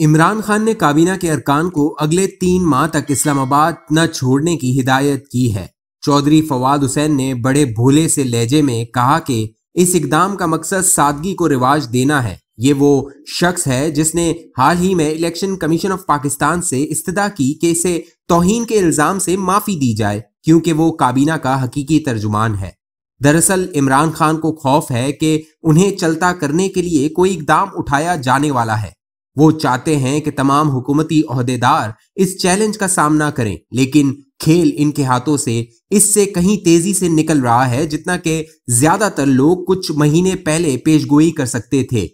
इमरान खान ने काबीना के अरकान को अगले तीन माह तक इस्लामाबाद न छोड़ने की हिदायत की है चौधरी फवाद हुसैन ने बड़े भोले से लहजे में कहा कि इस इकदाम का मकसद सादगी को रिवाज देना है ये वो शख्स है जिसने हाल ही में इलेक्शन कमीशन ऑफ पाकिस्तान से इस्तदा की कि इसे तोहन के इल्ज़ाम से माफ़ी दी जाए क्योंकि वो काबीना का हकीकी तर्जुमान है दरअसल इमरान खान को खौफ है कि उन्हें चलता करने के लिए कोई इकदाम उठाया जाने वाला है वो चाहते हैं कि तमाम हुकूमती अहदेदार इस चैलेंज का सामना करें लेकिन खेल इनके हाथों से इससे कहीं तेजी से निकल रहा है जितना के ज्यादातर लोग कुछ महीने पहले पेशगोई कर सकते थे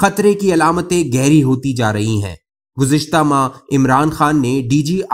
खतरे की अलामतें गहरी होती जा रही हैं गुजशत माह इमरान खान ने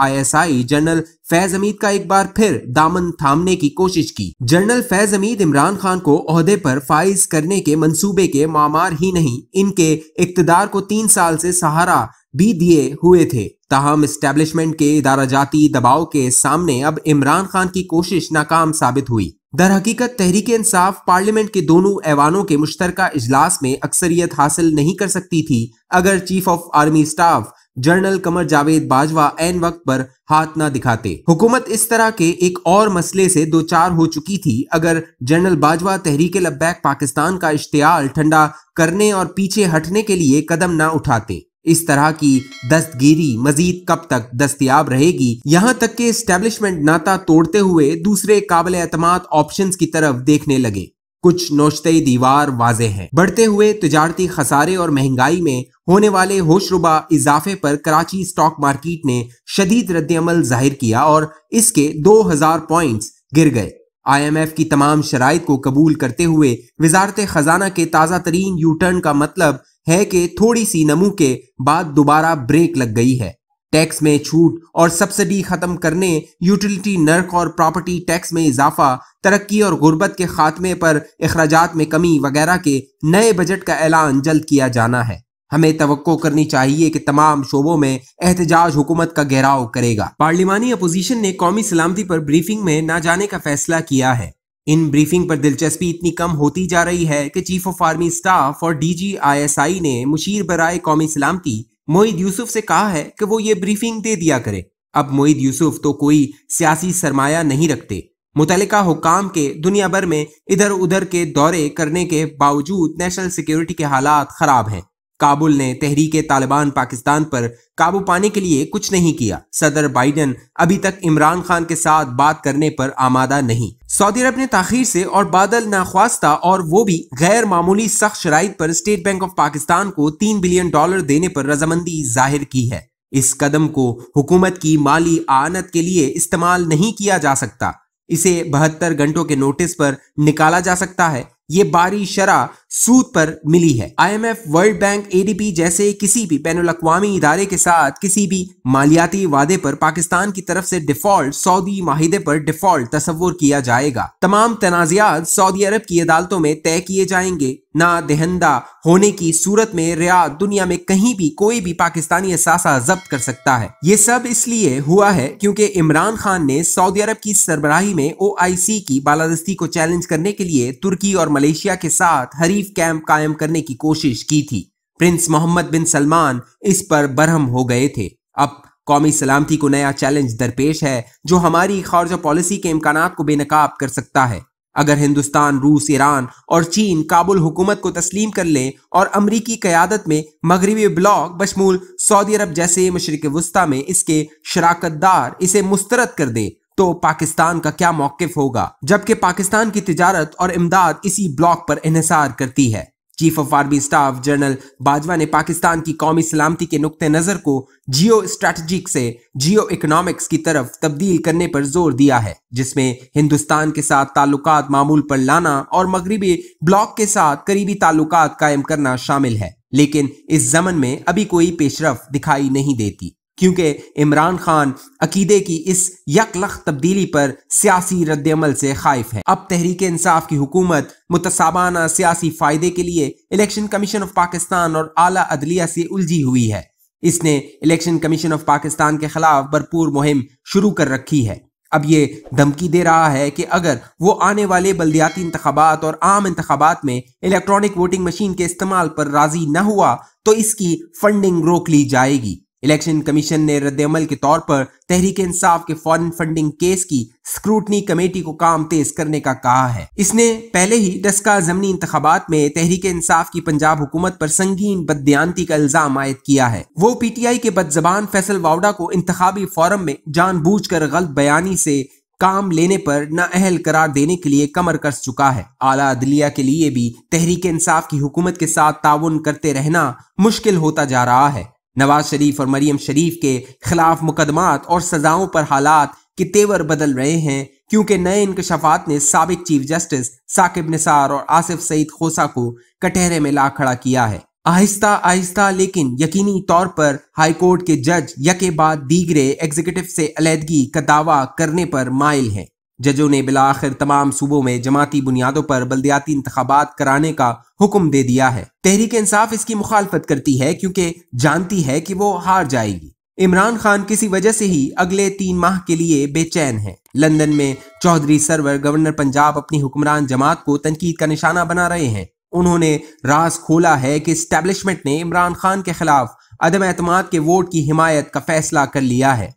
S I general Faiz Hameed का एक बार फिर दामन थामने की कोशिश की जनरल फैज अमीद इमरान खान को अहदे पर फाइज करने के मंसूबे के मामार ही नहीं इनके इकतदार को तीन साल से सहारा भी दिए हुए थे ताहम इस्टेब्लिशमेंट के इदारा जाती दबाव के सामने अब इमरान खान की कोशिश नाकाम साबित हुई दर हकीकत तहरीक इंसाफ पार्लियामेंट के दोनों ऐवानों के मुश्तर इजलास में अक्सरियत हासिल नहीं कर सकती थी अगर chief of army staff general Qamar Javed Bajwa एन वक्त पर हाथ ना दिखाते हुकूमत इस तरह के एक और मसले से दो चार हो चुकी थी अगर जनरल बाजवा तहरीक लब्बैक पाकिस्तान का इश्तियाल ठंडा करने और पीछे हटने के लिए कदम ना उठाते इस तरह की दस्तगिरी मजीद कब तक दस्तियाब रहेगी यहाँ तक के स्टैब्लिशमेंट नाता तोड़ते हुए दूसरे काबिल अतमाद ऑप्शन की तरफ देखने लगे कुछ नौशते दीवार वाजे हैं बढ़ते हुए तजारती खसारे और महंगाई में होने वाले होशरुबा इजाफे पर कराची स्टॉक मार्केट ने शदीद रद्दमल जाहिर किया और इसके 2000 पॉइंट्स गिर गए आईएमएफ की तमाम शराइ को कबूल करते हुए वजारत खजाना के ताज़ा तरीन यू टर्न का मतलब है कि थोड़ी सी नमू के बाद दोबारा ब्रेक लग गई है टैक्स में छूट और सब्सिडी खत्म करने यूटिलिटी नर्क और प्रॉपर्टी टैक्स में इजाफा तरक्की और गुर्बत के खात्मे पर अखराज में कमी वगैरह के नए बजट का ऐलान जल्द किया जाना है हमें तो करनी चाहिए कि तमाम शोबों में एहतजाज हुकूमत का घेराव करेगा पार्लिमानी अपोजिशन ने कौमी सलामती पर ब्रीफिंग में ना जाने का फैसला किया है इन ब्रीफिंग पर दिलचस्पी इतनी कम होती जा रही है कि चीफ ऑफ आर्मी स्टाफ और डीजीआईएसआई ने मुशीर बरए कौमी सलामती मोहित यूसुफ से कहा है कि वो ये ब्रीफिंग दे दिया करे अब मोहित यूसुफ तो कोई सियासी सरमाया नहीं रखते मुतलका हुकाम के दुनिया भर में इधर उधर के दौरे करने के बावजूद नेशनल सिक्योरिटी के हालात खराब हैं काबुल ने तहरीक तालिबान पाकिस्तान पर काबू पाने के लिए कुछ नहीं किया सदर बाइडन अभी तक इमरान खान के साथ बात करने पर आमादा नहीं सऊदी अरब ने ताखिर से और बादल नाख्वास्ता और वो भी गैर मामूली सख्त शराइ पर स्टेट बैंक ऑफ पाकिस्तान को तीन बिलियन डॉलर देने पर रजामंदी जाहिर की है इस कदम को हुकूमत की माली आनत के लिए इस्तेमाल नहीं किया जा सकता इसे बहत्तर घंटों के नोटिस पर निकाला जा सकता है ये बारी शरा सूद पर मिली है आईएमएफ, वर्ल्ड बैंक एडीपी जैसे किसी भी बैन अवी इदारे के साथ किसी भी मालियाती वादे पर पाकिस्तान की तरफ से डिफॉल्ट सऊदी माहिदे पर डिफॉल्ट तस्वुर किया जाएगा तमाम तनाजियात सऊदी अरब की अदालतों में तय किए जाएंगे ना दहंदा होने की सूरत में रियाद दुनिया में कहीं भी कोई भी पाकिस्तानी असासा जब्त कर सकता है ये सब इसलिए हुआ है क्योंकि इमरान खान ने सऊदी अरब की सरबराही में ओ की बालादस्ती को चैलेंज करने के लिए तुर्की और मलेशिया के साथ हरीफ कैंप कायम करने की कोशिश की थी प्रिंस मोहम्मद बिन सलमान इस पर बरहम हो गए थे अब कौमी सलामती को नया चैलेंज दरपेश है जो हमारी खारजा पॉलिसी के इम्कान को बेनकाब कर सकता है अगर हिंदुस्तान रूस ईरान और चीन काबुल हुकूमत को तस्लीम कर लें और अमरीकी क्यादत में मगरबी ब्लॉक बशमूल सऊदी अरब जैसे मशरक वस्ती में इसके शराकत दार इसे मुस्तरद कर दें तो पाकिस्तान का क्या मौकफ होगा जबकि पाकिस्तान की तजारत और इमदाद इसी ब्लॉक पर इहिसार करती है chief of army staff general Bajwa ने पाकिस्तान की कौमी सलामती के नुक़ नज़र को जियो स्ट्रैटेजिक से जियो इकोनॉमिक्स की तरफ तब्दील करने पर जोर दिया है जिसमें हिंदुस्तान के साथ ताल्लुक मामूल पर लाना और मगरबी ब्लॉक के साथ करीबी ताल्लुक कायम करना शामिल है लेकिन इस जमन में अभी कोई पेशरफ दिखाई नहीं देती क्योंकि इमरान खान अकीदे की इस यकलख तब्दीली पर सियासी रद्दमल से खाइफ है अब तहरीक इंसाफ की हुकूमत मुतसाबाना सियासी फायदे के लिए इलेक्शन कमीशन ऑफ पाकिस्तान और आला अदलिया से उलझी हुई है इसने इलेक्शन कमीशन ऑफ पाकिस्तान के खिलाफ भरपूर मुहिम शुरू कर रखी है अब ये धमकी दे रहा है कि अगर वो आने वाले बल्दियाती इंतबात और आम इंतबात में इलेक्ट्रॉनिक वोटिंग मशीन के इस्तेमाल पर राजी न हुआ तो इसकी फंडिंग रोक ली जाएगी इलेक्शन कमीशन ने रद्दअमल के तौर पर तहरीक इंसाफ के फॉरेन फंडिंग केस की स्क्रूटनी कमेटी को काम तेज करने का कहा है इसने पहले ही डस्का जमनी इंतबात में तहरीक इंसाफ की पंजाब हुकूमत पर संगीन बदती का इल्जाम आयद किया है वो पी टी आई के बदजबान फैसल वावडा को इंतबी फोरम में जानबूझ कर गलत बयानी से काम लेने पर नाअहल करार देने के लिए कमर कस चुका है आला अदलिया के लिए भी तहरीक इंसाफ की हुकूमत के साथ ताउन करते रहना मुश्किल होता जा रहा है नवाज शरीफ और मरीम शरीफ के खिलाफ मुकदमात और सजाओं पर हालात के तेवर बदल रहे हैं क्योंकि नए इंकशाफात ने सबक चीफ जस्टिस साकिब निसार और आसिफ सईद खोसा को कटहरे में ला खड़ा किया है आहिस्ता आहिस्ता लेकिन यकीनी तौर पर हाई कोर्ट के जज यके बाद दीगरे एग्जीक्यूटिव से अलीहदगी का दावा करने पर मायल हैं जजों ने बिलाखिर तमाम सूबों में जमाती बुनियादों पर बल्दियाती इंतबात कराने का हुक्म दे दिया है तहरीक इंसाफ इसकी मुखालफत करती है क्योंकि जानती है कि वो हार जाएगी इमरान खान किसी वजह से ही अगले तीन माह के लिए बेचैन है लंदन में चौधरी सरवर गवर्नर पंजाब अपनी हुक्मरान जमात को तनकीद का निशाना बना रहे हैं उन्होंने राज खोला है कि स्टैब्लिशमेंट ने इमरान खान के खिलाफ अदम एतमाद के वोट की हिमायत का फैसला कर लिया है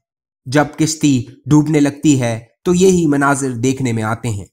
जब किश्ती डूबने लगती है तो यही मनाजिर देखने में आते हैं